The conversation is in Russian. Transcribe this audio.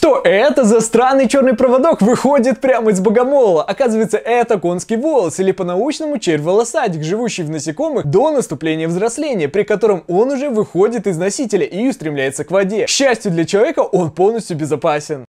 Что это за странный черный проводок выходит прямо из богомола? Оказывается, это конский волос, или по-научному червь-волосатик, живущий в насекомых до наступления взросления, при котором он уже выходит из носителя и устремляется к воде. К счастью для человека, он полностью безопасен.